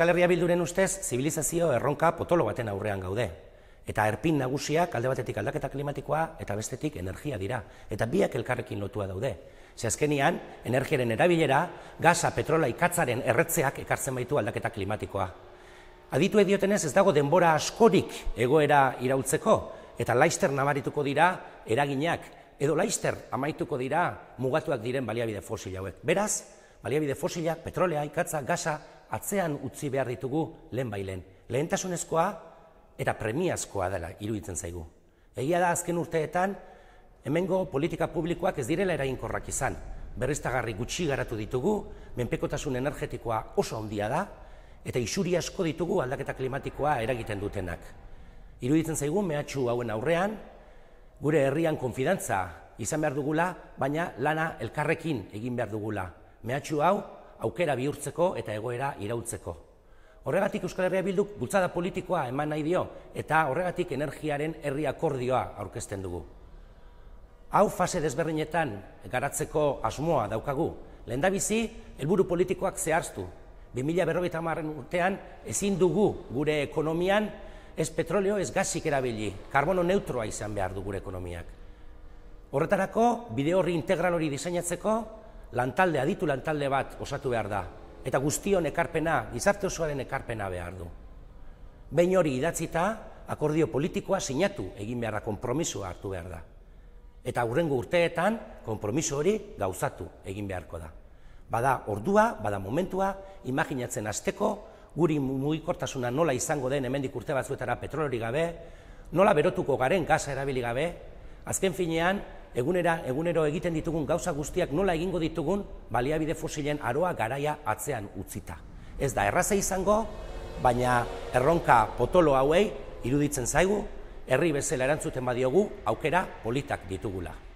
Euskal Herria Bilduren ustez, zibilizazio erronka potolo baten aurrean gaude. Eta erpin nagusiak alde batetik aldaketa klimatikoa eta bestetik energia dira. Eta biak elkarrekin lotua daude. Ze azkenian, energiaren erabilera, gaza, petrola ikatzaren erretzeak ekartzen baitu aldaketa klimatikoa. Aditu diotenez ez dago denbora askorik egoera irautzeko, eta laister nabarituko dira eraginak, edo laister amaituko dira mugatuak diren baliabide fosil hauek. Beraz, baliabide fosilak, petrolea, ikatza, gaza, atzean utzi behar ditugu lehen bai lehen. Lehentasunezkoa eta premiazkoa dela iruditzen zaigu. Egia da azken urteetan, hemengo politika publikoak ez direla erainkorrak izan. Berrizta gutxi garatu ditugu, menpekotasun energetikoa oso ondia da, eta isuri asko ditugu aldaketa klimatikoa eragiten dutenak. Iruditzen zaigu mehatxu hauen aurrean, gure herrian konfidantza izan behar dugula, baina lana elkarrekin egin behar dugula mehatxu hau aukera bihurtzeko eta egoera irautzeko. Horregatik Euskal Herria Bilduk bultzada politikoa eman nahi dio eta horregatik energiaren herri akordioa aurkezten dugu. Hau fase desberdinetan garatzeko asmoa daukagu. Lehendabizi, helburu politikoak zehaztu. 2050 berrogeita urtean ezin dugu gure ekonomian ez petroleo ez gazik erabili, karbono neutroa izan behar du gure ekonomiak. Horretarako, bide horri integral hori diseinatzeko, lantalde aditu lantalde bat osatu behar da. Eta guztion ekarpena, gizarte osoaren ekarpena behar du. Behin hori idatzita, akordio politikoa sinatu egin beharra konpromisoa hartu behar da. Eta hurrengo urteetan, konpromiso hori gauzatu egin beharko da. Bada ordua, bada momentua, imaginatzen azteko, guri mugikortasuna nola izango den hemendik urte batzuetara petrolori gabe, nola berotuko garen gaza erabili gabe, azken finean, egunero egiten ditugun gauza guztiak nola egingo ditugun baliabide fosilen aroa garaia atzean utzita. Ez da, erraza izango, baina erronka potolo hauei iruditzen zaigu, herri bezala erantzuten badiogu, aukera politak ditugula.